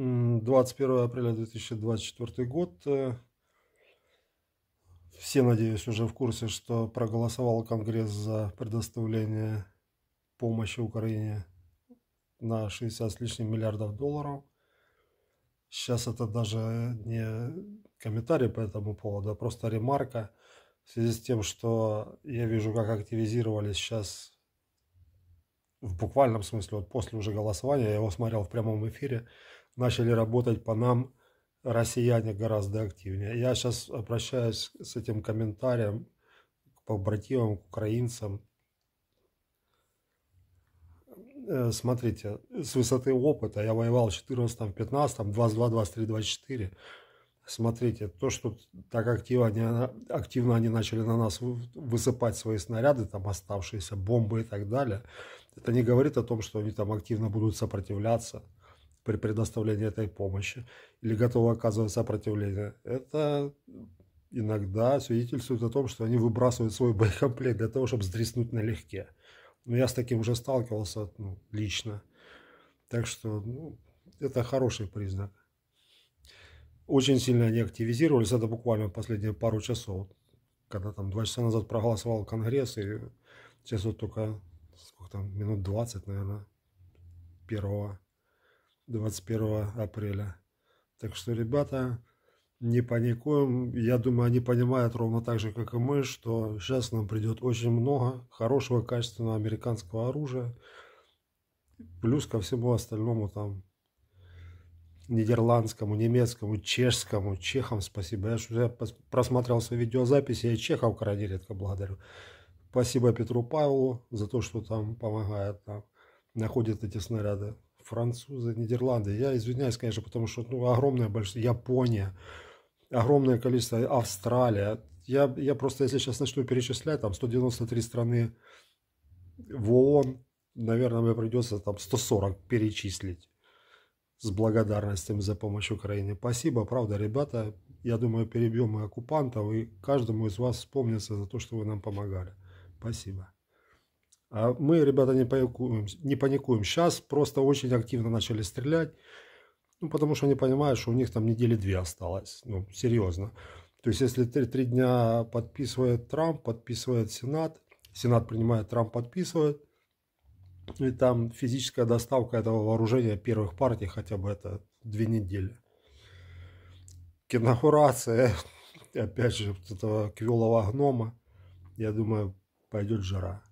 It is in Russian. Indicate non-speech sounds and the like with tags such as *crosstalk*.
21 апреля 2024 год. Э, все, надеюсь, уже в курсе, что проголосовал Конгресс за предоставление помощи Украине на 60 с лишним миллиардов долларов. Сейчас это даже не комментарий по этому поводу, а просто ремарка в связи с тем, что я вижу, как активизировались сейчас в буквальном смысле, вот после уже голосования, я его смотрел в прямом эфире, начали работать по нам россияне гораздо активнее. Я сейчас обращаюсь с этим комментарием к побратимам, к украинцам. Э, смотрите, с высоты опыта я воевал в 14 15 22, 23, 24. Смотрите, то, что так активно они, активно они начали на нас высыпать свои снаряды, там оставшиеся бомбы и так далее, это не говорит о том, что они там активно будут сопротивляться – при предоставлении этой помощи или готовы оказывать сопротивление, это иногда свидетельствует о том, что они выбрасывают свой боекомплект для того, чтобы сдриснуть налегке. Но я с таким уже сталкивался ну, лично. Так что ну, это хороший признак. Очень сильно они активизировались. Это буквально последние пару часов. Когда там два часа назад проголосовал Конгресс, и сейчас вот только сколько там, минут 20, наверное, первого 21 апреля. Так что, ребята, не паникуем. Я думаю, они понимают ровно так же, как и мы, что сейчас нам придет очень много хорошего, качественного американского оружия. Плюс ко всему остальному там нидерландскому, немецкому, чешскому, чехам спасибо. Я, уже просматривал свои видеозаписи, я чехов крайне редко благодарю. Спасибо Петру Павлу за то, что там помогает, там находит эти снаряды французы, Нидерланды. Я извиняюсь, конечно, потому что ну, огромное большинство, Япония, огромное количество, э, Австралия. Я, я просто, если сейчас начну перечислять, там 193 страны в ООН, наверное, мне придется там 140 перечислить с благодарностью за помощь Украине. Спасибо, правда, ребята. Я думаю, перебьем и оккупантов, и каждому из вас вспомнится за то, что вы нам помогали. Спасибо. А мы, ребята, не паникуем, не паникуем. Сейчас просто очень активно начали стрелять. Ну, потому что они понимают, что у них там недели две осталось. Ну, серьезно. То есть, если три, три дня подписывает Трамп, подписывает Сенат, Сенат принимает, Трамп подписывает, и там физическая доставка этого вооружения первых партий хотя бы это две недели. Кинохурация, *laughs* опять же, этого квелого гнома, я думаю, пойдет жара.